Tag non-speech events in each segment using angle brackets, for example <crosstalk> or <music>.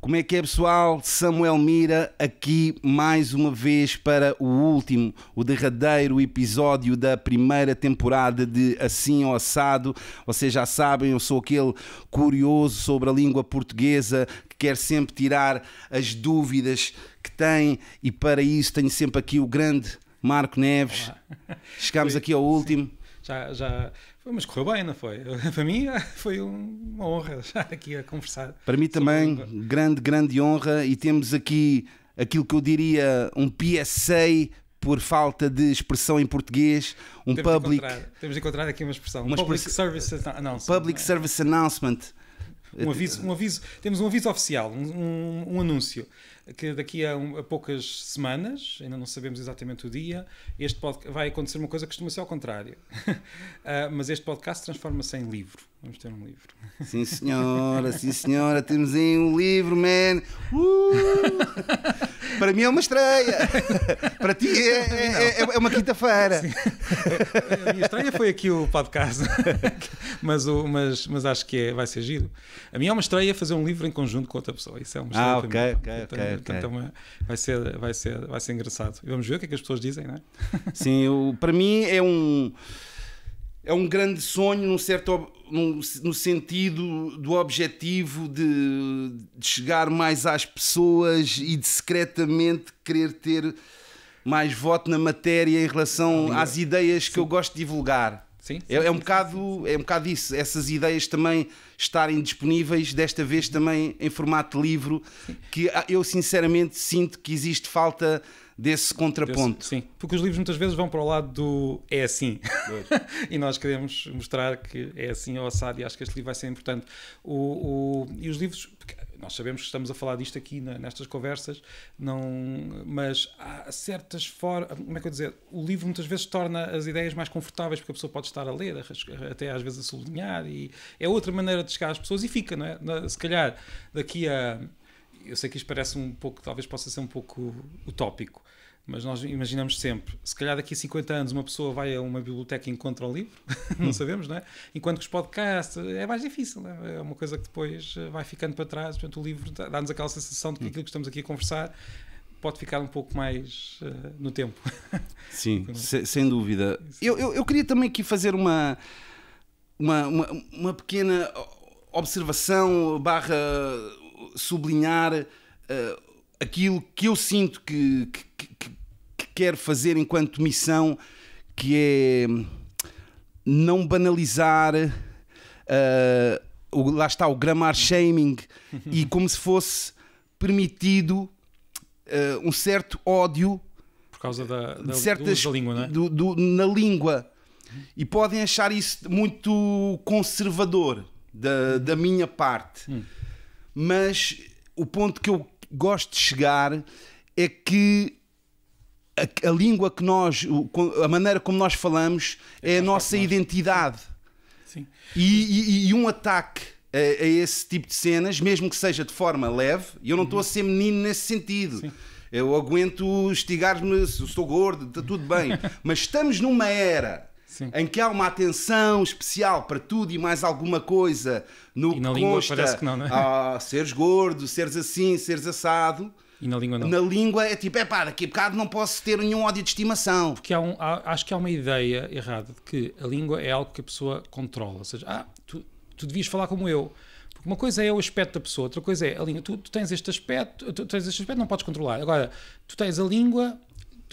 Como é que é, pessoal? Samuel Mira aqui mais uma vez para o último, o derradeiro episódio da primeira temporada de Assim ou Assado. Vocês já sabem, eu sou aquele curioso sobre a língua portuguesa que quer sempre tirar as dúvidas que tem e para isso tenho sempre aqui o grande Marco Neves. Chegamos aqui ao último. Sim já, já mas correu bem, não foi? <laughs> Para mim <laughs> foi uma honra estar aqui a conversar. Para mim também, grande, grande honra. E temos aqui aquilo que eu diria um PSA por falta de expressão em português, um temos public. De temos de encontrar aqui uma expressão. Uma public Service Announcement. Public é? Service Announcement. Um aviso, um aviso, temos um aviso oficial, um, um, um anúncio que daqui a, um, a, poucas semanas, ainda não sabemos exatamente o dia, este podcast, vai acontecer uma coisa que costuma ser ao contrário. uh, <laughs> mas este podcast transforma-se em livro. Vamos ter um livro. Sim, senhora, sim, senhora, temos aí um livro, man! Uh! <laughs> Para mim é uma estreia. <laughs> Para ti é, é, é, é uma quinta-feira. A minha estreia foi aqui o podcast. <laughs> mas, o, mas, mas acho que é, vai ser giro. A minha é uma estreia fazer um livro em conjunto com outra pessoa. Isso é uma estreia. Ah, ok, ok, ok. É vai, ser, vai, ser, vai ser engraçado. E vamos ver o que é que as pessoas dizem, não é? Sim, eu, para mim é um é um grande sonho num certo no sentido do objetivo de, de, chegar mais às pessoas e de secretamente querer ter mais voto na matéria em relação às ideias que sim. eu gosto de divulgar. Sim, é, sim, é, é, um bocado, é um bocado isso, essas ideias também estarem disponíveis, desta vez também em formato livro, que ah, eu sinceramente sinto que existe falta desse contraponto. Desse, sim, porque os livros muitas vezes vão para o lado do é assim. <laughs> e nós queremos mostrar que é assim ou assado e acho que este livro vai ser importante. O, o e os livros, nós sabemos que estamos a falar disto aqui nestas conversas, não, mas há certas formas. Como é que eu dizer? O livro muitas vezes torna as ideias mais confortáveis porque a pessoa pode estar a ler, a, até às vezes a sublinhar e é outra maneira de chegar às pessoas e fica, não é? Se calhar daqui a eu sei que isto parece um pouco, talvez possa ser um pouco utópico, mas nós imaginamos sempre, se calhar daqui a 50 anos uma pessoa vai a uma biblioteca e encontra um livro, <laughs> não hum. sabemos, não é? Enquanto que os podcasts é mais difícil, é? é uma coisa que depois eh, vai ficando para trás, portanto o livro dá-nos aquela sensação de que hum. aquilo que estamos aqui a conversar pode ficar um pouco mais uh, no tempo. <laughs> Sim, se, sem dúvida. Eu, eu, eu, queria também aqui fazer uma, uma, uma, uma pequena observação barra sublinhar uh, aquilo que eu sinto que, que, que, que, quero fazer enquanto missão, que é não banalizar. Uh, o, lá está o grammar shaming <laughs> e como se fosse permitido uh, um certo ódio por causa da, da, certas, da língua, não é? do, do, na língua e podem achar isso muito conservador da, hum. da minha parte. Hum mas o ponto que eu gosto de chegar é que a, a língua que nós, a maneira como nós falamos é, é a nossa identidade. Sim. E, e, e um ataque a, a, esse tipo de cenas, mesmo que seja de forma leve, e eu não estou uhum. a ser menino nesse sentido. Sim. Eu aguento estigar-me, estou gordo, está tudo bem. <laughs> Mas estamos numa era Sim. em que há uma atenção especial para tudo e mais alguma coisa no e na que língua consta parece que não, não é? seres gordo, seres assim, seres assado. E na língua não. Na língua é tipo, é pá, daqui a bocado não posso ter nenhum ódio de estimação. Porque há um, há, acho que há uma ideia errada de que a língua é algo que a pessoa controla. Ou seja, ah, tu, tu devias falar como eu. Porque uma coisa é o aspecto da pessoa, outra coisa é a língua. Tu, tu tens este aspecto, tu tens este aspecto, não podes controlar. Agora, tu tens a língua,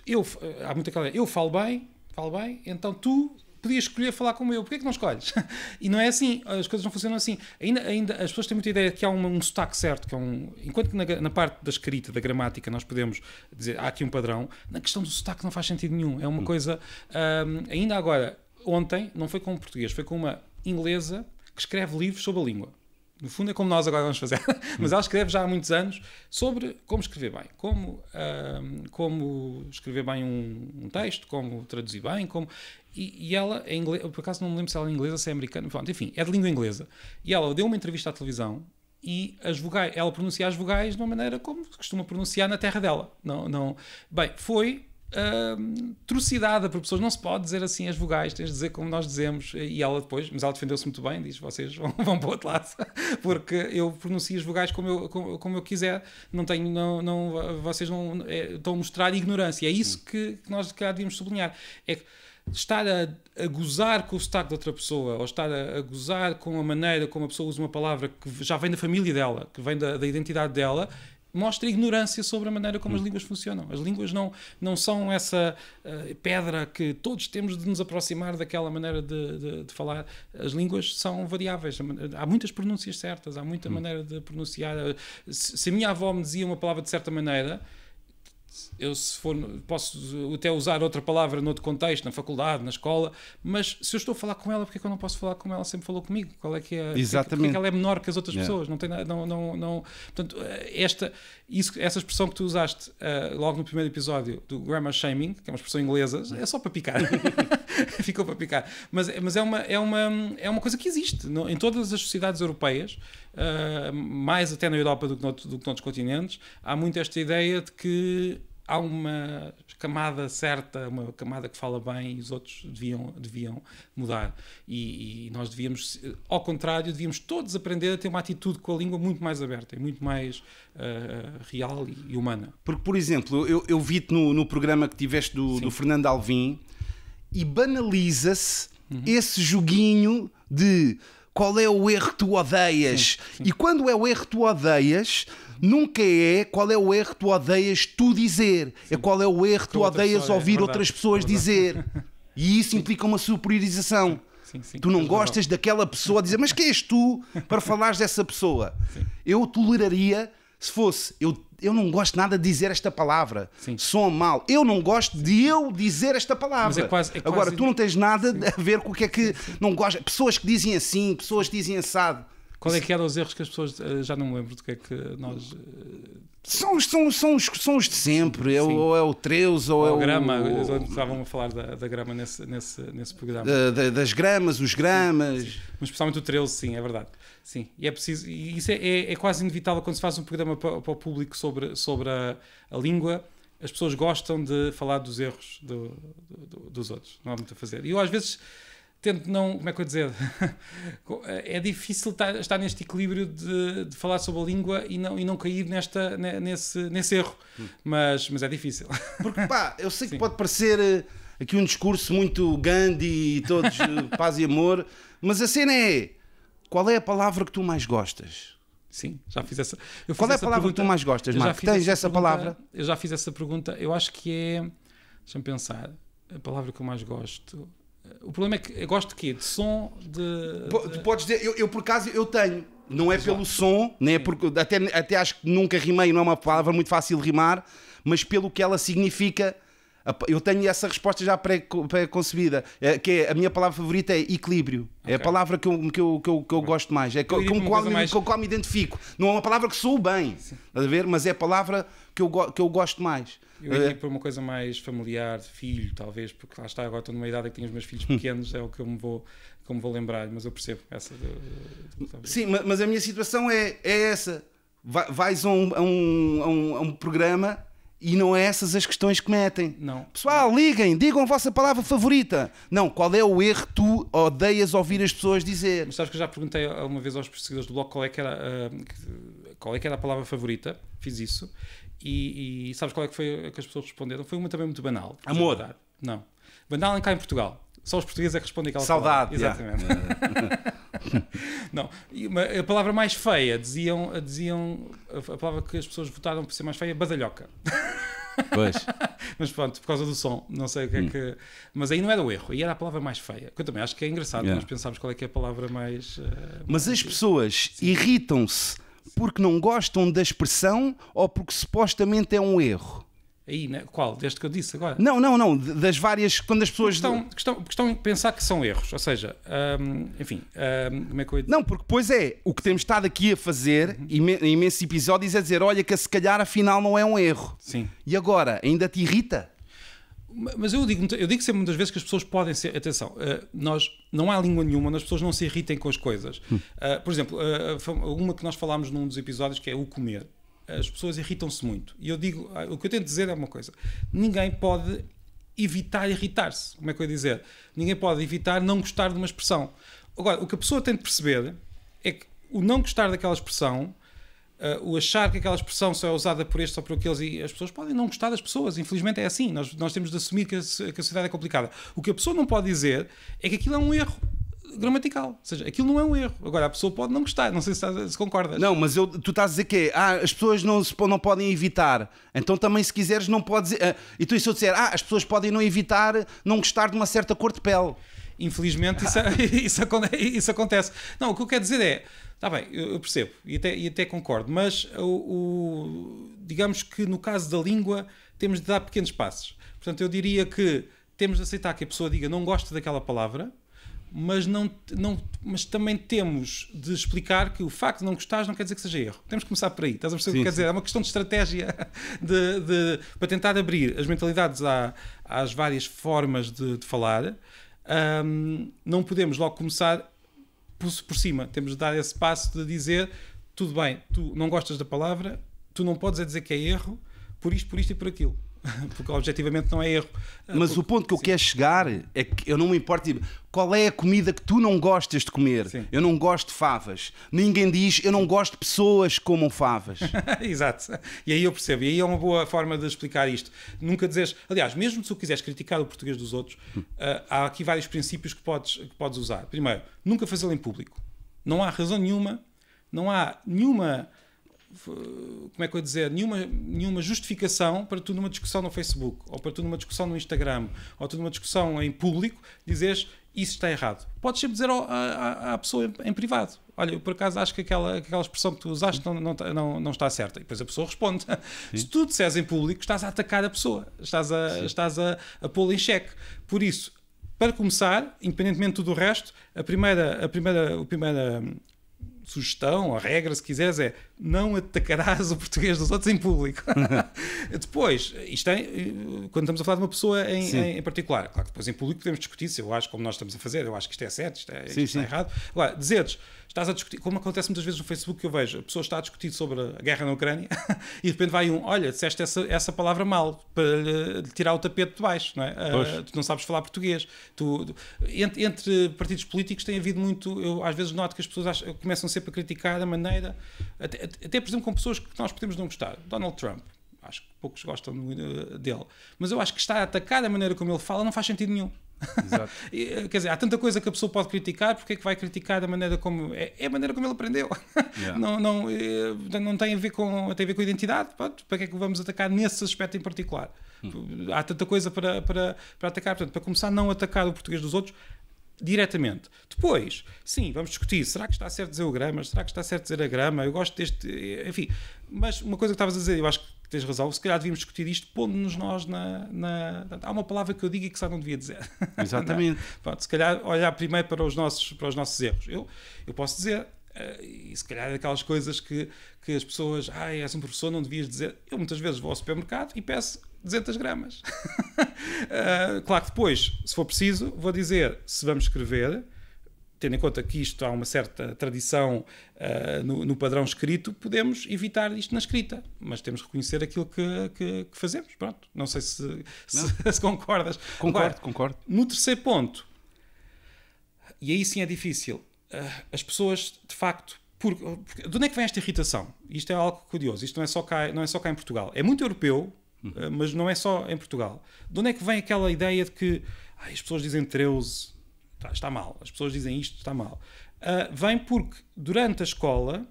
eu, há muita coisa, eu falo bem, falo bem, então tu podias escolher falar como eu, porquê é que não escolhes? <laughs> e não é assim, as coisas não funcionam assim. Ainda, ainda as pessoas têm muita ideia que há um, um sotaque certo, que é um, enquanto que na, na, parte da escrita, da gramática, nós podemos dizer há aqui um padrão, na questão do sotaque não faz sentido nenhum. É uma hum. coisa, um, ainda agora, ontem, não foi com um português, foi com uma inglesa que escreve livros sobre a língua no fundo é como nós agora vamos fazer, <laughs> mas ela escreve já há muitos anos sobre como escrever bem, como, um, como escrever bem um, um, texto, como traduzir bem, como e, e ela é inglês por acaso não me lembro se ela é inglesa, se é americana, pronto, enfim, é de língua inglesa. E ela deu uma entrevista à televisão e as vogais, ela pronuncia as vogais de uma maneira como costuma pronunciar na terra dela. Não, não. Bem, foi trocidade trucidada por pessoas. Não se pode dizer assim as vogais, tens de dizer como nós dizemos. E ela depois, mas ela defendeu-se muito bem, diz: vocês vão, <laughs> vão para o outro lado, porque eu pronuncio as vogais como eu, como, como eu quiser. Não tenho, não, não, vocês não é, estão a mostrar ignorância. É isso que, que nós, cá devíamos sublinhar. É que estar a, a, gozar com o sotaque de outra pessoa, ou estar a, a, gozar com a maneira como a pessoa usa uma palavra que já vem da família dela, que vem da, da identidade dela, mostra ignorância sobre a maneira como as hum. línguas funcionam. As línguas não, não são essa uh, pedra que todos temos de nos aproximar daquela maneira de, de, de, falar. As línguas são variáveis. Há muitas pronúncias certas, há muita hum. maneira de pronunciar. Se, se a minha avó me dizia uma palavra de certa maneira eu se for, posso até usar outra palavra noutro contexto, na faculdade, na escola, mas se eu estou a falar com ela, porque é que eu não posso falar com ela sempre falou comigo? Qual é que é, Exatamente. Porque, é que ela é menor que as outras yeah. É. pessoas? Não tem nada, não, não, não, portanto, eh, esta, isso, essa expressão que tu usaste uh, logo no primeiro episódio do grammar shaming, que é uma expressão inglesa, é só para picar. <laughs> <laughs> Ficou para picar. Mas, mas é, uma, é, uma, é uma coisa que existe no, em todas as sociedades europeias, uh, mais até na Europa do que, noutro, do que noutros continentes, há muito esta ideia de que há uma camada certa, uma camada que fala bem e os outros deviam, deviam mudar. E, e, nós devíamos, ao contrário, devíamos todos aprender a ter uma atitude com a língua muito mais aberta e muito mais uh, real e, e, humana. Porque, por exemplo, eu, eu vi-te no, no, programa que tiveste do, do Fernando Alvim e banaliza-se uhum. esse joguinho de qual é o erro que tu odeias. Sim, sim. E quando é o erro que tu odeias, nunca é qual é o erro que tu odeias tu dizer, é sim. é qual é o erro que tu odeias é ouvir é verdade, outras pessoas é dizer. <laughs> E isso implica uma superiorização. Sim, sim, tu não gostas não. daquela pessoa, dizer, mas quem és tu para falares dessa pessoa? Sim. Eu toleraria se fosse, eu, eu não gosto nada de dizer esta palavra. Soa mal. Eu não gosto de eu dizer esta palavra. É quase, é quase Agora, tu não tens nada sim. a ver com o que é que não gosta. Pessoas que dizem assim, pessoas que dizem assado. Qual é que eram os erros que as pessoas eh, já não lembro do que é que nós. Eh, são, são, são, os, são os de sempre, é o, ou é o Treus, ou, é ou é o. grama, o... estavam a falar da, da, grama nesse, nesse, nesse programa. Da, da, das gramas, os gramas. Mas especialmente o Treus, sim, é verdade. Sim, e é preciso. E isso é, é, é, quase inevitável quando se faz um programa para, para o público sobre, sobre a, a, língua. As pessoas gostam de falar dos erros do, do, dos outros, não há muito a fazer. E eu às vezes tento não. Como é que eu dizer? <laughs> É, é difícil estar, estar neste equilíbrio de, de, falar sobre a língua e não, e não cair nesta, nesse, nesse erro. Hum. Mas, mas é difícil. <laughs> Porque pá, eu sei que Sim. pode parecer eh, aqui um discurso muito Gandhi e todos eh, <laughs> paz e amor, mas a cena é qual é a palavra que tu mais gostas? Sim, já fiz essa. Eu fiz Qual é a palavra pergunta, que tu mais gostas, Marco? Tens essa, essa pergunta, palavra? Eu já fiz essa pergunta. Eu acho que é. Deixa-me pensar. A palavra que eu mais gosto. O problema é que eu gosto de quê? De som? De. de... Podes dizer, eu, eu por acaso eu tenho. Não é Exato. pelo som, nem é porque, até, até acho que nunca rimei, não é uma palavra muito fácil de rimar, mas pelo que ela significa eu tenho essa resposta já pré-concebida, é, que é a minha palavra favorita é equilíbrio. Okay. É a palavra que eu, que eu, que eu, que eu gosto mais, é com, com, qual, mais... qual me identifico. Não é uma palavra que sou bem, a ver? mas é a palavra que eu, que eu gosto mais. Eu iria eh, para uma coisa mais familiar, filho, talvez, porque lá está, agora estou numa idade que tenho os meus filhos hum. pequenos, é o que eu me vou, que me vou lembrar, mas eu percebo essa. De, de, de, Sim, mas a minha situação é, é essa. vais a um, a um, a um, a um programa e não é essas as questões que metem. Não. Pessoal, liguem, digam a vossa palavra favorita. Não, qual é o erro que tu odeias ouvir as pessoas dizer? Mas sabes que eu já perguntei uma vez aos perseguidores do blog qual é que era, uh, qual é que era a palavra favorita. Fiz isso. E, e, sabes qual é que foi a que as pessoas responderam? Foi uma também muito banal. Amor. Não. Banal em cá em Portugal. Só os portugueses é que respondem aquela Saudade. Palavra. Exatamente. Yeah. <laughs> <laughs> não, a palavra mais feia, diziam, diziam a palavra que as pessoas votaram por ser mais feia, é badalhoca. <laughs> Pois. mas pronto, por causa do som, não sei o que é hum. é que. Mas aí não era o erro, aí era a palavra mais feia. Que eu também acho que é engraçado, yeah. nós pensarmos qual é que é a palavra mais. Uh, mas mais... as pessoas irritam-se porque não gostam da expressão ou porque supostamente é um erro. Aí, né? qual? Deste que eu disse agora? Não, não, não. Das várias. Quando as pessoas. Porque estão, estão, estão a pensar que são erros. Ou seja, hum, enfim. Hum, como é que eu... Não, porque pois é. O que temos estado aqui a fazer, uhum. imensos episódios, é dizer: olha, que se calhar afinal não é um erro. Sim. E agora? Ainda te irrita? Mas eu digo, eu digo sempre muitas vezes que as pessoas podem ser. Atenção, eh, nós, não há língua nenhuma onde as pessoas não se irritem com as coisas. Hum. Eh, por exemplo, eh, uma que nós falámos num dos episódios que é o comer as pessoas irritam-se muito. E eu digo, ah, o que eu tento dizer é uma coisa: ninguém pode evitar irritar-se. Como é que eu ia dizer? Ninguém pode evitar não gostar de uma expressão. Agora, o que a pessoa tem de perceber é que o não gostar daquela expressão, uh, o achar que aquela expressão só é usada por este ou por aqueles, e as pessoas podem não gostar das pessoas. Infelizmente é assim. Nós, nós temos de assumir que a, que a sociedade é complicada. O que a pessoa não pode dizer é que aquilo é um erro gramatical. Ou seja, aquilo não é um erro. Agora, a pessoa pode não gostar, não sei se, estás, se concordas. Não, mas eu, tu estás a dizer que é, ah, as pessoas não, se, não podem evitar, então também se quiseres não podes... Ah, e tu, se eu disser, ah, as pessoas podem não evitar não gostar de uma certa cor de pele. Infelizmente isso, <laughs> isso, isso acontece. Não, o que eu quero dizer é, Está bem, eu percebo e até, e até concordo, mas o, o, digamos que no caso da língua temos de dar pequenos passos. Portanto, eu diria que temos de aceitar que a pessoa diga não gosto daquela palavra, mas, não, não, mas também temos de explicar que o facto de não gostares não quer dizer que seja erro. Temos que começar por aí. Estás a perceber o que quer dizer? É uma questão de estratégia <laughs> de, de, para tentar abrir as mentalidades à, às várias formas de, de falar. Um, não podemos logo começar por, por cima. Temos de dar esse passo de dizer: tudo bem, tu não gostas da palavra, tu não podes é dizer que é erro, por isto, por isto e por aquilo <laughs> porque objetivamente não é erro. Mas porque, o ponto que eu sim. quero chegar é que eu não me importo. qual é a comida que tu não gostas de comer? Sim. Eu não gosto de favas. Ninguém diz eu não gosto de pessoas que comam favas. <laughs> Exato. E aí eu percebo. E aí é uma boa forma de explicar isto. Nunca dizes. Aliás, mesmo se tu quiseres criticar o português dos outros, hum. Eh, há aqui vários princípios que podes, que podes usar. Primeiro, nunca fazê-lo em público. Não há razão nenhuma, não há nenhuma eh, como é que eu ia dizer, nenhuma, nenhuma justificação para tu numa discussão no Facebook, ou para tu numa discussão no Instagram, ou tu numa discussão em público, dizeres isso está errado. Podes sempre dizer à, à pessoa em, em, privado. Olha, eu por acaso acho que aquela, aquela expressão que tu usaste não, não, não, não está certa. E depois a pessoa responde. Sim. Se tu disseres em público, estás a atacar a pessoa, estás a, estás a, a pô-la em xeque. Por isso, para começar, independentemente do resto, a primeira, a primeira, a primeira sugestão, a regra, se quiseres, é não atacarás o português dos outros em público. <laughs> depois, isto é, eh, quando estamos a falar de uma pessoa em, em, em, particular, claro que depois em público podemos discutir se eu acho como nós estamos a fazer, eu acho que isto é certo, isto, é, sim, isto sim. está errado. Agora, dizeres estás a discutir, como acontece muitas vezes no Facebook que eu vejo, a pessoa está a discutir sobre a guerra na Ucrânia <laughs> e de repente vai um, olha, disseste essa, essa palavra mal para lhe tirar o tapete de baixo, não é? Uh, tu não sabes falar português. Tu, entre, entre, partidos políticos tem havido muito, eu às vezes noto que as pessoas acham, começam sempre a criticar a maneira, até, até por exemplo com pessoas que nós podemos não gostar. Donald Trump, acho que poucos gostam eh, dele, mas eu acho que estar a atacar a maneira como ele fala não faz sentido nenhum. Exato. <laughs> Eh, quer dizer, há tanta coisa que a pessoa pode criticar, porque é que vai criticar da maneira como. É, é a maneira como ele aprendeu. Yeah. <laughs> não, não, é, não tem a ver com, tem a ver com a identidade. Pronto, para que é que vamos atacar nesse aspecto em particular? Hum. Há tanta coisa para, para, para atacar. Portanto, para começar, não atacar o português dos outros diretamente. Depois, sim, vamos discutir. Será que está certo dizer o grama? Será que está certo dizer a grama? Eu gosto deste. Eh, enfim, mas uma coisa que estavas a dizer, eu acho que tens razão, se calhar devíamos discutir isto pondo-nos nós na, na, Há uma palavra que eu digo e que só não devia dizer. <laughs> Exatamente. É? Pronto, se calhar olhar primeiro para os nossos, para os nossos erros. Eu, eu posso dizer, uh, e se calhar é aquelas coisas que, que as pessoas. Ai, és um professor, não devias dizer. Eu muitas vezes vou ao supermercado e peço 200 gramas. uh, <laughs> claro que depois, se for preciso, vou dizer se vamos escrever tendo em conta que isto há uma certa tradição uh, no, no, padrão escrito, podemos evitar isto na escrita, mas temos que reconhecer aquilo que, que, que fazemos. Pronto, não sei se, não. se, <laughs> se concordas. Concordo, Agora, concordo. No terceiro ponto, e aí sim é difícil, uh, as pessoas de facto. Por, por, de onde é que vem esta irritação? Isto é algo curioso, isto não é só cá, não é só cá em Portugal. É muito europeu, uhum. Eh, mas não é só em Portugal. De onde é que vem aquela ideia de que ai, as pessoas dizem 13, está, está mal. As pessoas dizem isto está mal. Uh, vem porque durante a escola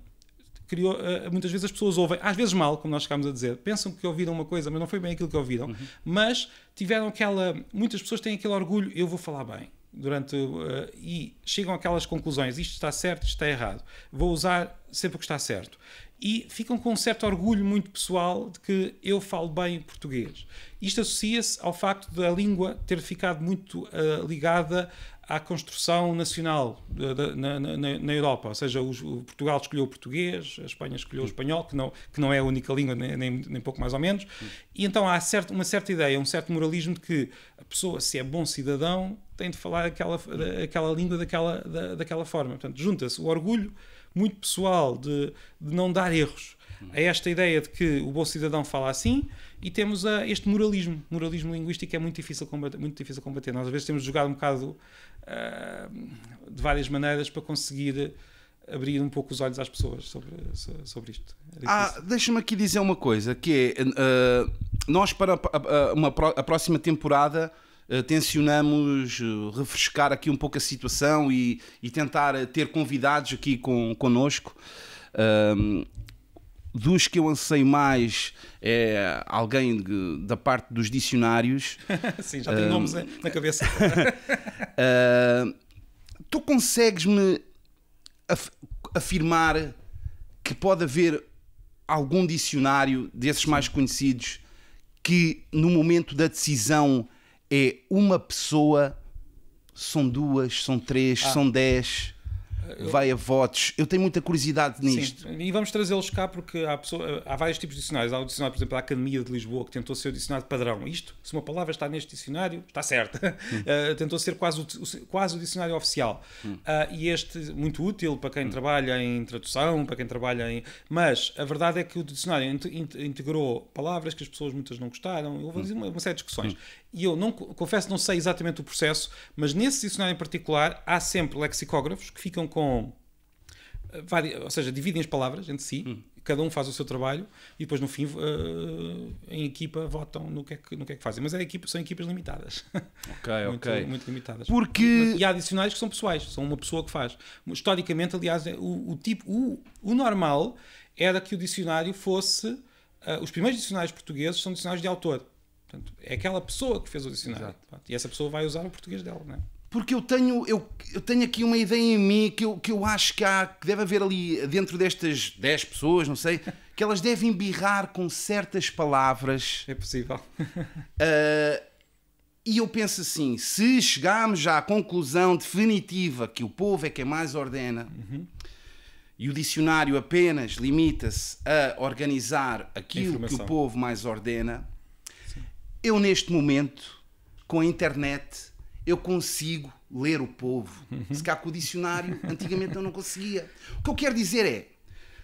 criou, uh, muitas vezes as pessoas ouvem, às vezes mal, como nós chegámos a dizer, pensam que ouviram uma coisa, mas não foi bem aquilo que ouviram, uhum. mas tiveram aquela. Muitas pessoas têm aquele orgulho, eu vou falar bem. Durante, uh, e chegam àquelas conclusões: isto está certo, isto está errado, vou usar sempre o que está certo. E ficam com um certo orgulho muito pessoal de que eu falo bem português. Isto associa-se ao facto da língua ter ficado muito ligada à construção nacional eh, na, na, na, Europa, ou seja, os, o Portugal escolheu o português, a Espanha escolheu o espanhol, que não, que não é a única língua, nem, nem, nem pouco mais ou menos, e então há certo, uma certa ideia, um certo moralismo de que a pessoa, se é bom cidadão, tem de falar aquela, da, aquela língua daquela, da, daquela forma. Portanto, junta-se o orgulho muito pessoal de, de não dar erros a esta ideia de que o bom cidadão fala assim, e temos uh, este moralismo. Moralismo linguístico é muito difícil, combater, muito difícil combater. Nós, às vezes, temos jogado um bocado uh, de várias maneiras para conseguir abrir um pouco os olhos às pessoas sobre, sobre isto. É ah, deixa-me aqui dizer uma coisa, que é, uh, nós para a, uma, a próxima temporada uh, refrescar aqui um pouco a situação e, e tentar ter convidados aqui com, connosco. Uh, dos que eu anseio mais é alguém de, da parte dos dicionários. <laughs> Sim, já tem uh, nomes na cabeça. uh, <laughs> tu consegues-me af afirmar que pode haver algum dicionário desses Sim. mais conhecidos que no momento da decisão é uma pessoa, são duas, são três, ah. são dez? vai a votos. Eu tenho muita curiosidade nisto. Sim. E vamos trazê-los cá porque há, pessoa, há vários tipos de dicionários. Há o dicionário, por exemplo, da Academia de Lisboa, que tentou ser o dicionário padrão. Isto, se uma palavra está neste dicionário, está certa. Hum. Uh, <laughs> tentou ser quase o, quase o dicionário oficial. Hum. Uh, e este, muito útil para quem hum. trabalha em tradução, para quem trabalha em. Mas a verdade é que o dicionário integrou palavras que as pessoas muitas não gostaram. Houve hum. uma, uma série de discussões. Hum. E eu não, confesso, não sei exatamente o processo, mas nesse dicionário em particular há sempre lexicógrafos que ficam com. Eh, várias, ou seja, dividem as palavras entre si, hum. cada um faz o seu trabalho e depois no fim uh, em equipa votam no que é que, no que, é que fazem. Mas é equipa, são equipas limitadas. Ok, <laughs> muito, ok. Muito limitadas. Porque... E há adicionais que são pessoais, são uma pessoa que faz. Historicamente, aliás, é, o, o tipo, o, o normal era que o dicionário fosse. Uh, os primeiros dicionários portugueses são dicionários de autor. Portanto, é aquela pessoa que fez o dicionário. Exato. E essa pessoa vai usar o português dela, não é? porque eu tenho, eu, eu tenho aqui uma ideia em mim que eu, que eu acho que, há, que deve haver ali dentro destas 10 pessoas, não sei, que elas devem birrar com certas palavras. É possível. Uh, <laughs> e eu penso assim: se chegarmos já à conclusão definitiva que o povo é quem é mais ordena uhum. e o dicionário apenas limita-se a organizar aquilo que o povo mais ordena, Sim. eu neste momento, com a internet eu consigo ler o povo. Se cá com o dicionário, <laughs> antigamente eu não conseguia. O que eu quero dizer é,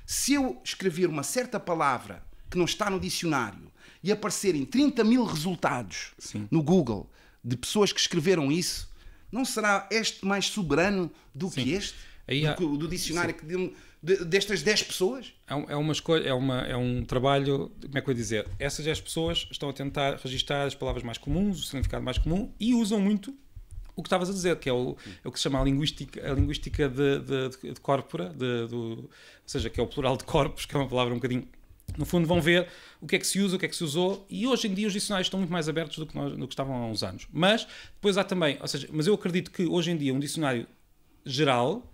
se eu escrever uma certa palavra que não está no dicionário e aparecerem 30 mil resultados Sim. no Google de pessoas que escreveram isso, não será este mais soberano do Sim. que este? Há... Do, do, dicionário de, destas 10 pessoas? É, é, uma escolha, é, uma, é um trabalho, como é que eu ia dizer? Essas 10 pessoas estão a tentar registar as palavras mais comuns, o significado mais comum e usam muito o que estavas a dizer, que é o, é o que se chama a linguística, a linguística de, de, de corpora, de, do, ou seja, que é o plural de corpos, que é uma palavra um bocadinho. No fundo, vão ver o que é que se usa, o que é que se usou, e hoje em dia os dicionários estão muito mais abertos do que, nós, do que estavam há uns anos. Mas depois há também, ou seja, mas eu acredito que hoje em dia um dicionário geral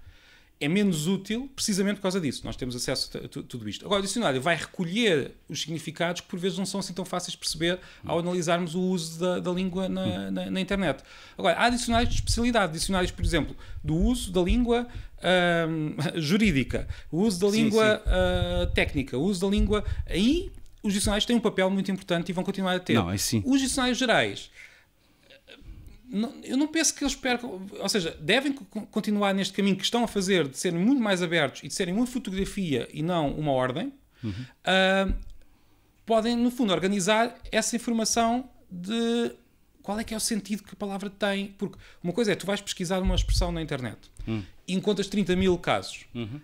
é menos útil precisamente por causa disso. Nós temos acesso a tudo isto. Agora, o dicionário vai recolher os significados que por vezes não são assim tão fáceis de perceber ao analisarmos o uso da, da língua na, na, na, internet. Agora, há dicionários de especialidade, dicionários, por exemplo, do uso da língua hum, <laughs> jurídica, o uso da sim, língua sim. Uh, técnica, o uso da língua. Aí os dicionários têm um papel muito importante e vão continuar a ter. Não, é sim. Os dicionários gerais não, eu não penso que eles percam, ou seja, devem continuar neste caminho que estão a fazer de serem muito mais abertos e de serem uma fotografia e não uma ordem. Uhum. Uh, podem, no fundo, organizar essa informação de qual é que é o sentido que a palavra tem. Porque uma coisa é, tu vais pesquisar uma expressão na internet uhum. e encontras 30 mil casos. Uhum.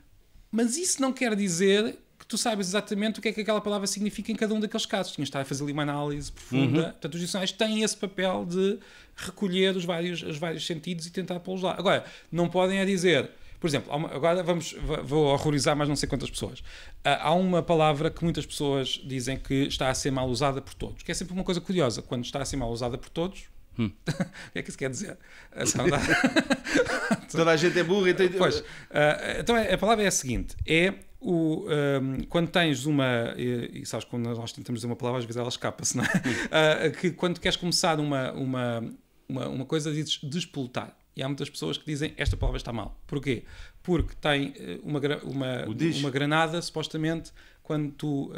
Mas isso não quer dizer tu sabes exatamente o que é que aquela palavra significa em cada um daqueles casos. Tinhas de estar a fazer ali uma análise profunda. Uhum. Portanto, os dicionários têm esse papel de recolher os vários, os vários sentidos e tentar pô-los lá. Agora, não podem é dizer. Por exemplo, agora vamos, vou horrorizar mais não sei quantas pessoas. Ah, há uma palavra que muitas pessoas dizem que está a ser mal usada por todos, que é sempre uma coisa curiosa. Quando está a ser mal usada por todos, Hum. <laughs> o que é que isso quer dizer? Ah, <laughs> Toda a gente é burra. Ah, então... Pois, é, então a palavra é a seguinte: é o, um, ehm, quando tens uma, e, e, sabes quando nós tentamos uma palavra às vezes ela escapa-se, não é? uh, que quando queres começar uma, uma, uma, uma coisa dizes despoletar. E há muitas pessoas que dizem esta palavra está mal. Porquê? Porque tem eh, uma, uma, uma granada, supostamente, quando tu, uh,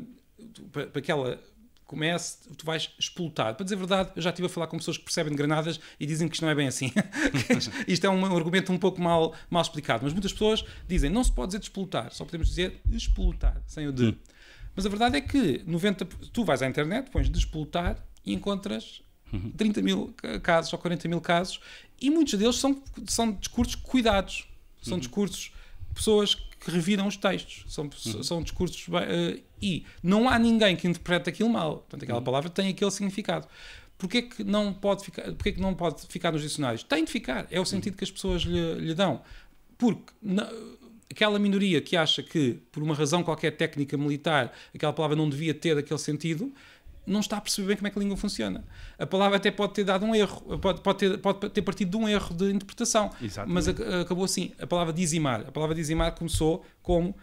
uh, tu para, para comece, tu vais explotar. Para dizer a verdade, eu já estive a falar com pessoas que percebem de granadas e dizem que isto não é bem assim. <laughs> isto é um argumento um pouco mal, mal explicado, mas muitas pessoas dizem não se pode dizer de explotar, só podemos dizer explotar, sem o de. Hum. Mas a verdade é que 90, tu vais à internet, pões de explotar e encontras 30 uhum. mil casos ou 40 mil casos e muitos deles são, são discursos cuidados, são uhum. discursos pessoas que reviram os textos. São, uhum. são discursos uh, e não há ninguém que interprete aquilo mal. Portanto, aquela hum. palavra tem aquele significado. Porquê que, não pode ficar, porquê que não pode ficar nos dicionários? Tem de ficar. É o hum. sentido que as pessoas lhe, lhe dão. Porque na, aquela minoria que acha que, por uma razão qualquer técnica militar, aquela palavra não devia ter aquele sentido, não está a perceber bem como é que a língua funciona. A palavra até pode ter dado um erro, pode, pode, ter, pode ter partido de um erro de interpretação, Exatamente. mas a, acabou assim. A palavra dizimar, a palavra dizimar começou como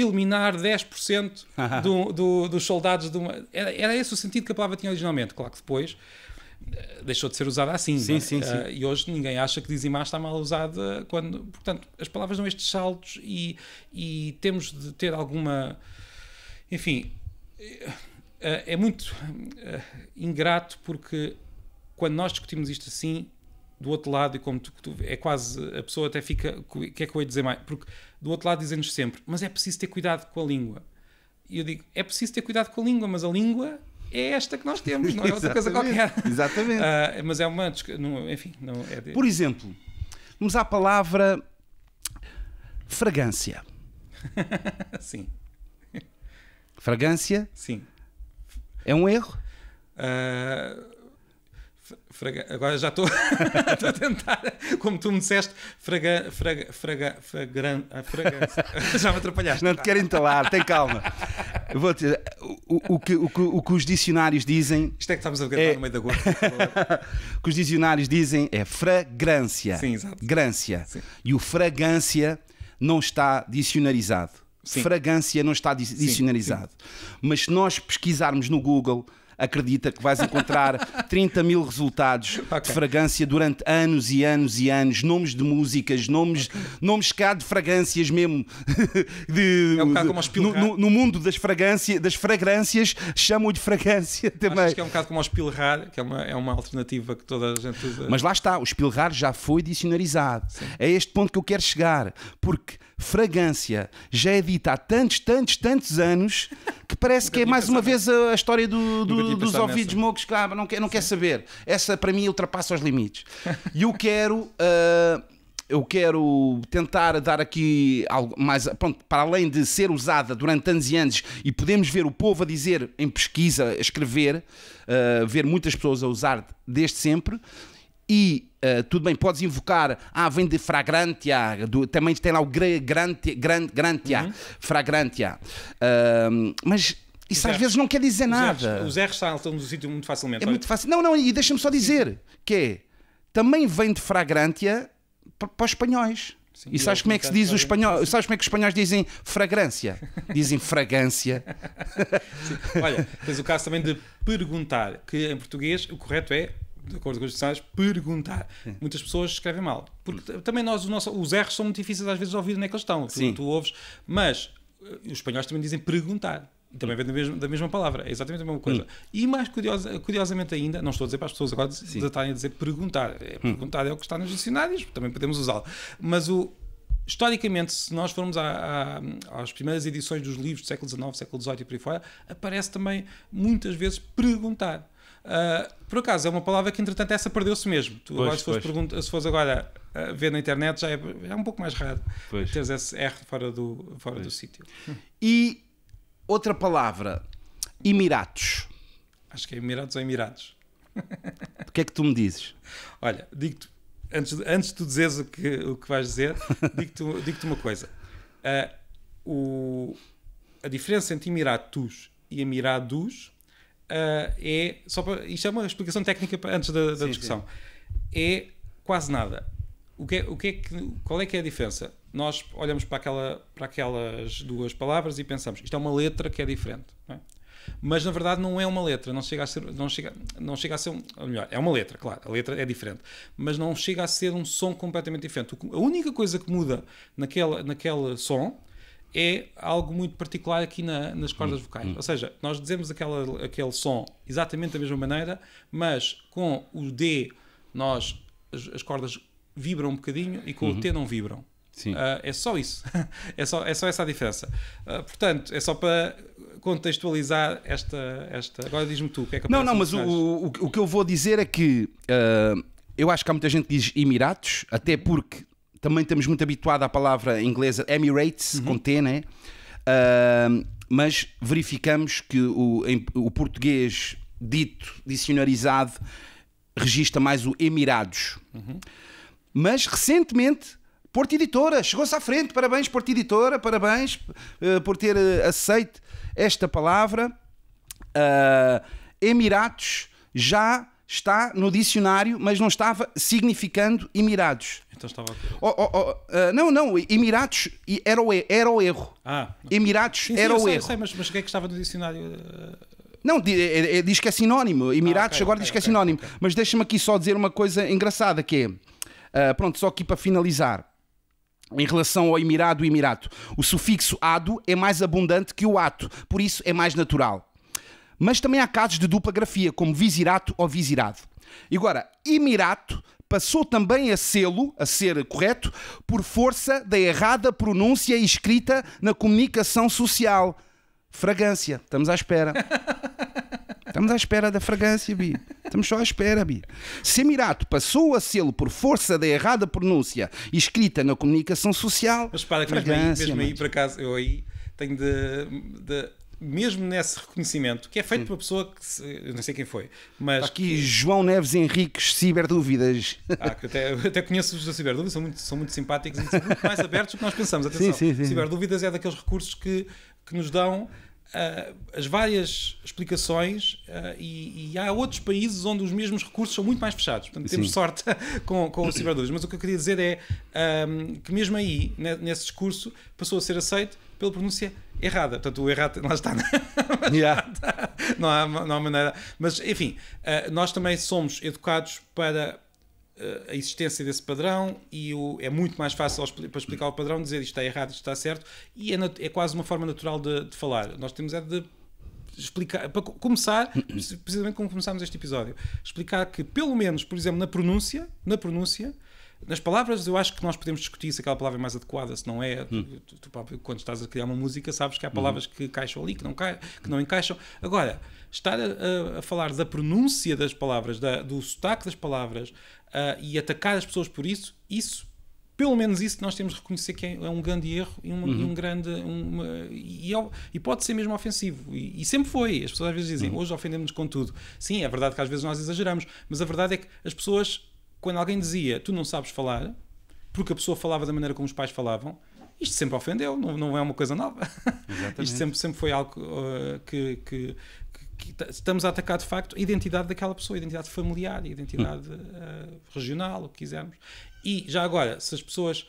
eliminar 10% do, do, dos soldados. De uma... era, era esse o sentido que a palavra tinha originalmente. Claro que depois eh, deixou de ser usada assim. Sim, é? sim, sim. Uh, e hoje ninguém acha que dizimar está mal usada quando. Portanto, as palavras dão estes saltos e, e temos de ter alguma. Enfim, eh, é muito ingrato porque quando nós discutimos isto assim, do outro lado, e como tu, tu, é quase, a pessoa até fica, o que é que eu ia dizer mais? Porque do outro lado dizem-nos sempre, mas é preciso ter cuidado com a língua. E eu digo, é preciso ter cuidado com a língua, mas a língua é esta que nós temos, não é outra coisa qualquer. <laughs> Exatamente. Uh, mas é uma, não, enfim, não é de... Por exemplo, vamos à palavra fragância <laughs> Sim. fragância Sim. É um erro? Uh... Fraga... Agora já <laughs> estou a tentar, como tu me disseste, fraga, fraga, fraga, fragran, ah, fragrância. <laughs> já me atrapalhaste. Não te quero entalar, tem calma. Vou te... o, o, que, o, que, o que os dicionários dizem. Isto é que estamos a gravar é... no meio da gorda. <laughs> o que os dicionários dizem é fragrância. Sim, exato. Grância. Sim. E o fragância não está dicionarizado. Sim. Fragância não está dicionarizado. Sim, sim. Mas se nós pesquisarmos no Google acredita que vais encontrar 30 <laughs> mil resultados okay. de fragrância durante anos e anos e anos, nomes de músicas, nomes, okay. nomes cá de fragrâncias mesmo. <laughs> de, é um bocado como no, no, no, mundo das, fragrância, das fragrâncias, chamam-lhe fragrância também. Acho que é um bocado como o espilrar, que é uma, é uma alternativa que toda a gente usa. Mas lá está, o espilrar já foi dicionarizado. Sim. É este ponto que eu quero chegar, porque fragrância já é dita há tantos, tantos, tantos anos que parece que é mais uma vez a, a história do, do, dos ouvidos nessa. mocos que ah, não, quer, não quer saber. Essa para mim ultrapassa os limites. E eu quero. Uh, eu quero tentar dar aqui algo mais. Pronto, para além de ser usada durante anos e anos e podemos ver o povo a dizer em pesquisa, a escrever, uh, ver muitas pessoas a usar desde sempre, e uh, tudo bem, podes invocar, ah, vem de fragrantia, do, também tem lá o grantia, gran, grantia uhum. fragrantia, uh, mas isso os às R's, vezes não quer dizer os nada. R's, os R's saltam do sítio muito facilmente. É olha. muito fácil. Não, não, e deixa-me só dizer Sim. que é, também vem de fragrantia para, para os espanhóis. Sim, e sabes é como é que se diz os espanhóis? Sabes como é que os espanhóis dizem fragrância? <laughs> Dizem fragrância. Sim. Olha, tens o caso também de perguntar, que em português o correto é de acordo com os dicionários, perguntar. Sim. Muitas pessoas escrevem mal. Porque também nós, nosso, os erros são muito difíceis às vezes de ouvir onde é que eles estão. Sim. Tu, tu ouves, mas eh, os espanhóis também dizem perguntar. Também vem da mesma, da mesma palavra, é exatamente a mesma coisa. Hum. E mais curiosa, curiosamente ainda, não estou a dizer para as pessoas agora desatarem a dizer perguntar. É, hum. perguntar é o que está nos dicionários, também podemos usá-lo. Mas o, historicamente, se nós formos à, à, às primeiras edições dos livros do século XIX, século XVIII e por aí fora, aparece também muitas vezes perguntar. Ah, por acaso, é uma palavra que entretanto essa perdeu-se mesmo. Tu pois, agora, se fores, se fores agora uh, ver na internet, já é, é um pouco mais raro pois. teres esse R fora do, fora do sítio. E outra palavra, Emiratos. Acho que é Emiratos ou Emirados. O que é que tu me dizes? Olha, digo-te, antes, antes de tu dizeres o que, o que vais dizer, <laughs> digo-te digo, -te, digo -te uma coisa. Uh, o, a diferença entre Emiratos e Emirados uh, é. Só para, isto é uma explicação técnica antes da, da sim, discussão. Sim. É quase nada. O que é, o que é que, qual é que é a diferença? Nós olhamos para, aquela, para aquelas duas palavras e pensamos, isto é uma letra que é diferente. É? Mas na verdade não é uma letra, não chega a ser, não chega, não chega a ser, um, ou melhor, é uma letra, claro, a letra é diferente, mas não chega a ser um som completamente diferente. A única coisa que muda naquela, naquele som é algo muito particular aqui na, nas cordas hum, vocais. Hum. Ou seja, nós dizemos aquela, aquele som exatamente da mesma maneira, mas com o D nós as, as cordas vibram um bocadinho e com uhum. o T não vibram. Uh, é só isso. <laughs> é, só, é só essa a diferença. Uh, portanto, é só para contextualizar esta. esta... Agora diz-me tu o que é que Não, não, mas o, o, o, que eu vou dizer é que. Uh, eu acho que há muita gente que diz Emiratos, até porque também estamos muito habituados à palavra inglesa Emirates, uhum. com T, né? Uh, mas verificamos que o, em, o português dito, dicionarizado, registra mais o Emirados. Uhum. Mas recentemente Porto Editora chegou-se à frente. Parabéns, Porto Editora, parabéns uh, por ter uh, aceito esta palavra. Uh, já está no dicionário, mas não estava significando Emirados. Então estava. Oh, oh, oh, uh, não, não, Emirados era o, era o erro. Ah, Emirados sim, sim, era o sei, erro. Sei, mas, mas o que é que estava no dicionário? Ah? Não, é, é, diz que é sinónimo. Emirados ah, okay, agora okay, diz que é okay, sinónimo. Mas deixa-me aqui só dizer uma coisa engraçada que é. Uh, pronto, só aqui para finalizar. Em relação ao Emirado e Emirato, o sufixo ado é mais abundante que o ato, por isso é mais natural. Mas também há casos de dupla grafia, como visirato ou visirado. E agora, emirato passou também a selo, a ser correto, por força da errada pronúncia escrita na comunicação social. Fragância. Estamos à espera. <laughs> Estamos à espera da fragrância, Bi. Estamos só à espera, Bi. Se Emirato passou a selo por força da errada pronúncia escrita na comunicação social. Mas para que mesmo aí, mesmo aí por acaso, eu aí tenho de, de mesmo nesse reconhecimento, que é feito hum. por uma pessoa que se, não sei quem foi, mas aqui que... João Neves Henriques Ciberdúvidas. Ah, que até, até conheço os da Ciberdúvidas, são muito, são muito simpáticos e muito mais abertos do que nós pensamos. <laughs> Atenção, sim, sim, sim. Ciberdúvidas é daqueles recursos que, que nos dão uh, as várias explicações uh, e, e, há outros países onde os mesmos recursos são muito mais fechados. Portanto, temos Sim. sorte <laughs> com, com o Mas o que eu queria dizer é um, ah, que mesmo aí, nesse discurso, passou a ser aceito pela pronúncia errada. Portanto, o errado lá está. Né? <laughs> Yeah. não, há, não há maneira. Mas, enfim, nós também somos educados para eh, a existência desse padrão e o, é muito mais fácil para explicar o padrão dizer isto está errado, isto está certo e é, nat, é quase uma forma natural de, de, falar. Nós temos é de explicar, para começar, precisamente como começámos este episódio, explicar que pelo menos, por exemplo, na pronúncia, na pronúncia, nas palavras eu acho que nós podemos discutir se aquela palavra é mais adequada, se não é. Hum. Tu, tu, quando estás a criar uma música sabes que há uhum. palavras hum. que encaixam ali, que não, que não encaixam. Agora, estar a, a, a, falar da pronúncia das palavras, da, do sotaque das palavras, uh, e atacar as pessoas por isso, isso pelo menos isso nós temos de reconhecer que é, é um grande erro e um, uhum. um grande uma, e, é, e, pode ser mesmo ofensivo e, e, sempre foi, as pessoas às vezes dizem uhum. hoje ofendemos-nos com tudo, sim, é verdade que às vezes nós exageramos, mas a verdade é que as pessoas quando alguém dizia, tu não sabes falar porque a pessoa falava da maneira como os pais falavam isto sempre ofendeu, não, não é uma coisa nova. <laughs> Exatamente. Isto sempre, sempre foi algo uh, que, que, estamos a atacar de facto a identidade daquela pessoa, a identidade familiar, a identidade uh, regional, o que quisermos. E já agora, se as pessoas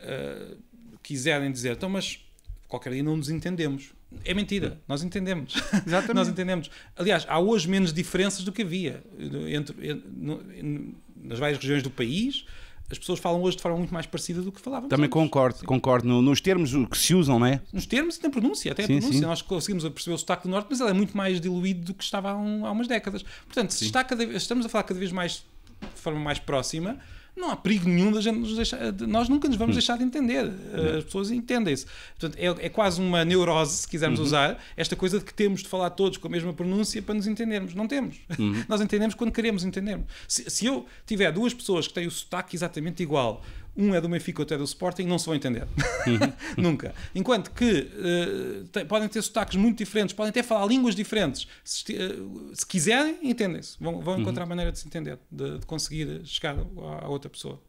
uh, quiserem dizer, então, mas qualquer dia não nos entendemos. É mentira, hum. nós entendemos. <laughs> Exatamente. nós entendemos. Aliás, há hoje menos diferenças do que havia eh, entre, entre no, nas várias regiões do país as pessoas falam hoje de forma muito mais parecida do que falávamos. Também antes. concordo, sim. concordo. No, nos termos que se usam, não é? Nos termos e na pronúncia, até sim, a pronúncia. Sim. Nós conseguimos perceber o sotaque do norte, mas ele é muito mais diluído do que estava há, um, há umas décadas. Portanto, está cada, estamos a falar cada vez mais de forma mais próxima não há perigo nenhum da gente nos deixar, nós nunca nos vamos hum. deixar de entender. Eh, hum. As pessoas entendem-se. Portanto, é, é, quase uma neurose, se quisermos uhum. usar, esta coisa de que temos de falar todos com a mesma pronúncia para nos entendermos. Não temos. Uhum. <laughs> nós entendemos quando queremos entendermos. Se, se eu tiver duas pessoas que têm o sotaque exatamente igual, um é do Benfica, outro é do Sporting, não se vão entender. Uhum. <laughs> Nunca. Enquanto que uh, tem, podem ter sotaques muito diferentes, podem até falar línguas diferentes. Se, uh, se quiserem, entendem-se. Vão, vão uhum. encontrar uhum. maneira de se entender, de, de conseguir chegar a, a outra pessoa.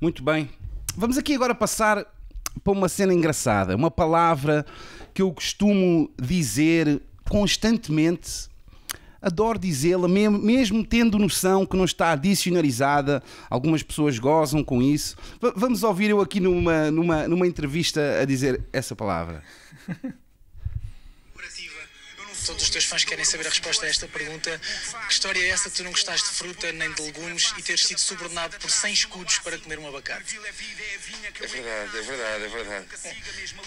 Muito bem. Vamos aqui agora passar para uma cena engraçada, uma palavra que eu costumo dizer constantemente adoro dizê-la, mesmo tendo noção que não está dicionarizada. Algumas pessoas gozam com isso. V vamos ouvir eu aqui numa, numa, numa entrevista a dizer essa palavra. Todos os teus fãs querem saber a resposta a esta pergunta. Que história é essa de tu não gostaste de fruta nem de legumes e teres sido subornado por 100 escudos para comer um abacate? É, é verdade, é verdade, é verdade.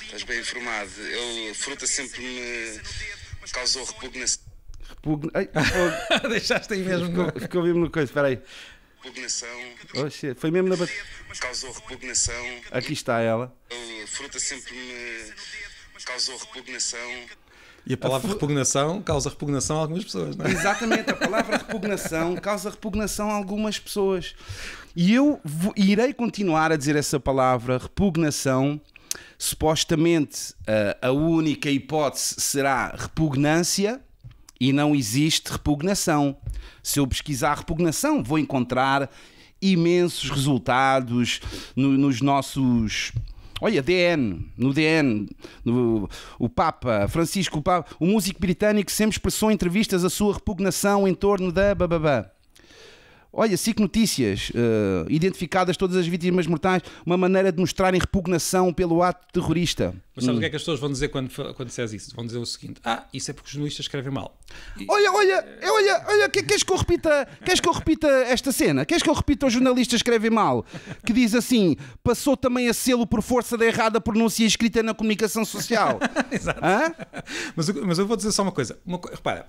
Estás bem informado. Eu, fruta sempre me causou repugnância repugnação <laughs> Deixaste aí mesmo. Ficou, ficou mesmo no coisa, espera aí. Repugnação. Oh, Foi mesmo na bat... Causou repugnação. Aqui está ela. A eh, fruta sempre me causou repugnação. E a palavra a repugnação causa repugnação a algumas pessoas, não é? Exatamente, a palavra repugnação causa repugnação a algumas pessoas. E eu vou, irei continuar a dizer essa palavra, repugnação. Supostamente eh, a única hipótese será repugnância, e não existe repugnação. Se eu pesquisar repugnação, vou encontrar imensos resultados no, nos nossos. Olha, DN, no DN, no, o Papa Francisco, o, Papa, o músico britânico sempre expressou em entrevistas a sua repugnação em torno da bababá. Olha, cinco notícias, uh, identificadas todas as vítimas mortais, uma maneira de mostrarem repugnação pelo ato terrorista. Mas sabes hum. o que é que as pessoas vão dizer quando, quando disseres isso? Vão dizer o seguinte: Ah, isso é porque os jornalistas escrevem mal. Olha, Olha, eh, olha, olha, que queres que eu repita, queres que eu repita esta cena? Queres que eu repita O jornalista escreve mal? Que diz assim: passou também a selo por força da errada pronúncia escrita na comunicação social. <laughs> Exato. Mas, mas eu vou dizer só uma coisa: uma, repara.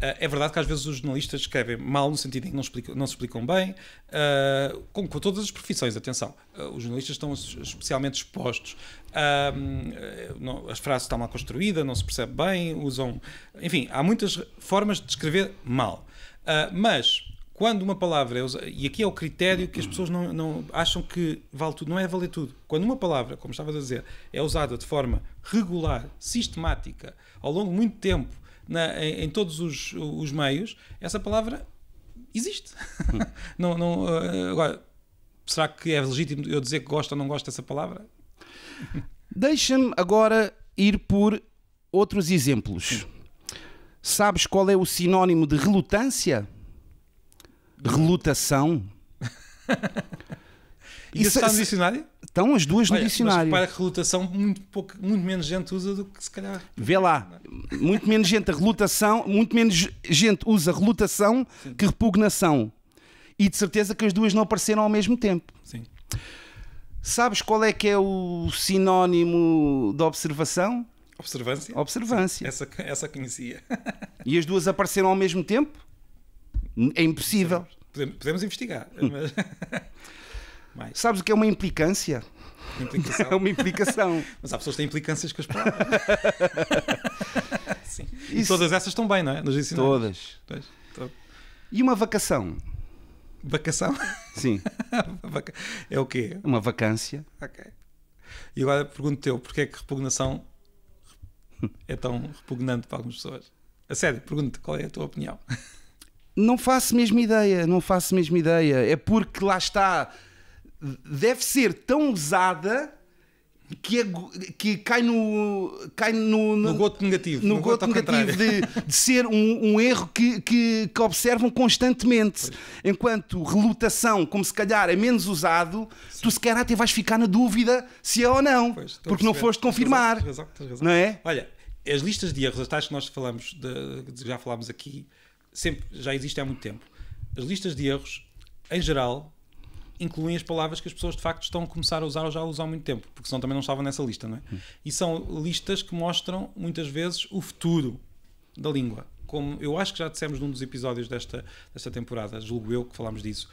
Eh, é verdade que às vezes os jornalistas escrevem mal no sentido em que não, explicam, não se explicam bem, uh, com, com, todas as profissões, atenção. Uh, os jornalistas estão especialmente expostos. Uh, não, as frases estão mal construídas, não se percebe bem, usam. Enfim, há muitas formas de escrever mal. mas. Quando uma palavra é usada, e aqui é o critério que as pessoas não, não acham que vale tudo, não é valer tudo. Quando uma palavra, como estava a dizer, é usada de forma regular, sistemática, ao longo de muito tempo, na, em, em, todos os, os meios, essa palavra existe. Hum. <laughs> não, não, eh, agora, será que é legítimo eu dizer que gosto ou não gosto dessa palavra? <laughs> Deixa-me agora ir por outros exemplos. Hum. Sabes qual é o sinónimo de relutância? Relutação. <laughs> E isso, está no dicionário? Estão as duas Olha, no dicionário. Mas para que relutação, muito, pouco, muito menos gente usa do que se calhar. Vê lá, muito menos gente a relutação, muito menos gente usa relutação Sim. que repugnação. E de certeza que as duas não apareceram ao mesmo tempo. Sim. Sabes qual é que é o sinónimo da observação? Observância. Observância. Essa, essa conhecia. e as duas apareceram ao mesmo tempo? É impossível. Podemos, podemos investigar. Mas... <laughs> Mais. Sabes o que é uma implicância? implicação, <laughs> É uma implicação. Mas há pessoas que têm implicâncias com as palavras. <laughs> Sim. Isso. E todas essas estão bem, não é? Nos Todas. todas. E uma vacação? Vacação? Sim. <laughs> é o quê? Uma vacância. Ok. E agora pergunto-te porquê é que repugnação é tão repugnante para algumas pessoas? A sério, pergunto-te, qual é a tua opinião? Não faço mesma ideia, não faço mesma ideia. É porque lá está deve ser tão usada que, é, que cai no cai no, no, no goto negativo no, no goto, goto negativo de, de, ser um, um erro que, que, que, observam constantemente pois. enquanto relutação como se calhar é menos usado Sim. tu se calhar até vais ficar na dúvida se é ou não pois, porque não foste confirmar tens razão, tens não é olha as listas de erros as tais que nós falamos de, já falámos aqui sempre já existem há muito tempo as listas de erros em geral incluem as palavras que as pessoas de facto estão a começar a usar ou já usar há muito tempo, porque senão também não estavam nessa lista, não é? Hum. E são listas que mostram muitas vezes o futuro da língua. Como eu acho que já dissemos num dos episódios desta, desta temporada, julgo eu que falámos disso,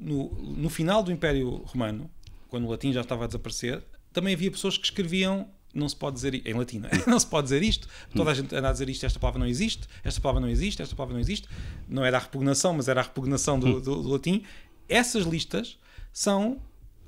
no, no final do Império Romano, quando o latim já estava a desaparecer, também havia pessoas que escreviam não se pode dizer em latim, é? hum. <laughs> não se pode dizer isto, toda a hum. gente anda a dizer isto, esta palavra não existe, esta palavra não existe, esta palavra não existe, não era a repugnação, mas era a repugnação do, hum. do, do latim, essas listas são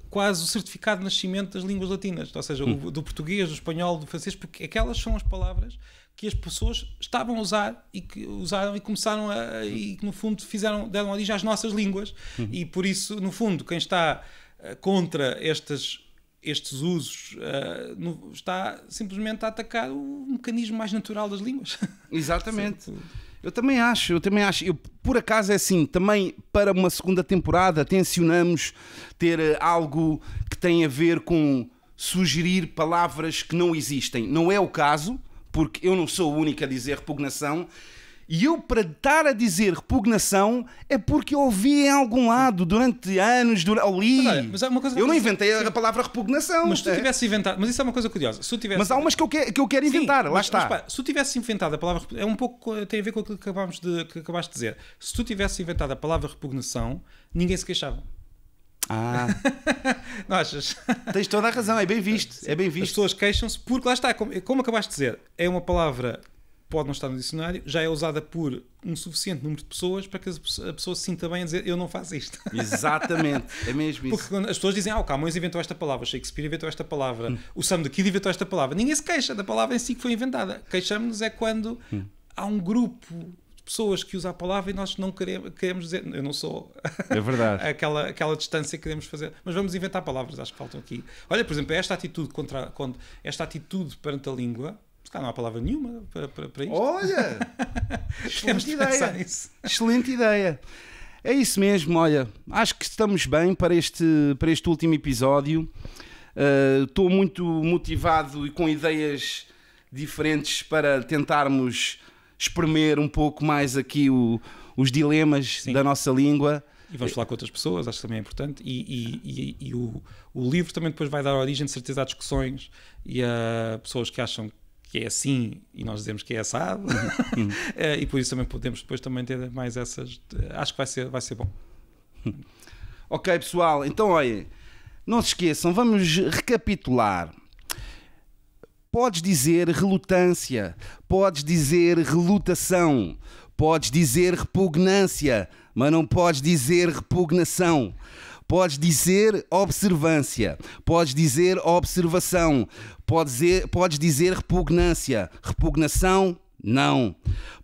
quase o certificado de nascimento das línguas latinas, ou seja, hum. o, do português, do espanhol, do francês, porque aquelas são as palavras que as pessoas estavam a usar e que usaram e começaram a e que no fundo fizeram deram origem às nossas línguas hum. e por isso no fundo quem está eh, contra estas estes usos uh, no, está simplesmente a atacar o mecanismo mais natural das línguas <laughs> exatamente eu também acho, eu também acho. Eu, por acaso é assim, também para uma segunda temporada tensionamos ter eh, algo que tem a ver com sugerir palavras que não existem. Não é o caso, porque eu não sou o único a dizer repugnação, e eu, para estar a dizer repugnação, é porque eu ouvi em algum lado durante anos, durante, ali. Mas, olha, mas uma coisa, eu não inventei a palavra repugnação. Mas se tu é. tivesse inventado. Mas isso é uma coisa curiosa. Se tivesse... Mas há umas que eu, que, que eu quero inventar, Sim, lá mas, está. Mas, pá, se tu tivesse inventado a palavra. É um pouco. Tem a ver com aquilo que, acabamos de, que acabaste de dizer. Se tu tivesse inventado a palavra repugnação, ninguém se queixava. Ah. <laughs> não achas? Tens toda a razão, é bem visto. É bem visto. As pessoas queixam-se porque lá está, como, como acabaste de dizer, é uma palavra pode não estar no dicionário, já é usada por um suficiente número de pessoas para que a pessoa se sinta bem a dizer eu não faço isto. <laughs> Exatamente, é mesmo isso. Porque quando as pessoas dizem, ah, o Camões inventou esta palavra, Shakespeare inventou esta palavra, hum. o Sam de Kidd inventou esta palavra. Ninguém se queixa da palavra em si que foi inventada. Queixamos-nos é quando hum. há um grupo de pessoas que usa a palavra e nós não queremos, queremos dizer, eu não sou é verdade. <laughs> aquela, aquela distância que queremos fazer, mas vamos inventar palavras, acho que faltam aqui. Olha, por exemplo, esta atitude contra, contra esta atitude perante a língua Cá não há palavra nenhuma para, para, para isto. Olha! <laughs> excelente ideia! Excelente ideia! É isso mesmo, olha. Acho que estamos bem para este, para este último episódio. Eh, estou uh, muito motivado e com ideias diferentes para tentarmos espremer um pouco mais aqui o, os dilemas Sim. da nossa língua. E vamos falar com outras pessoas, acho que também é importante. E, e, e, e o, o, livro também depois vai dar origem, de certeza, a discussões e a pessoas que acham que é assim e nós dizemos que é assado uhum. Uhum. <laughs> Eh, e por isso também podemos depois também ter mais essas eh, acho que vai ser vai ser bom uhum. ok pessoal então olha não se esqueçam vamos recapitular podes dizer relutância podes dizer relutação podes dizer repugnância mas não podes dizer repugnação Podes dizer observância, podes dizer observação, podes dizer, podes dizer repugnância, repugnação, não.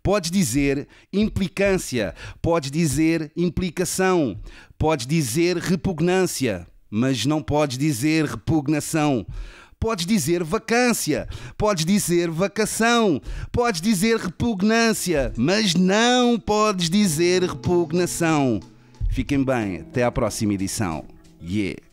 Podes dizer implicância, podes dizer implicação, podes dizer repugnância, mas não podes dizer repugnação. Podes dizer vacância, podes dizer vacação, podes dizer repugnância, mas não podes dizer repugnação. Fiquem bem, até à próxima edição. Yeah!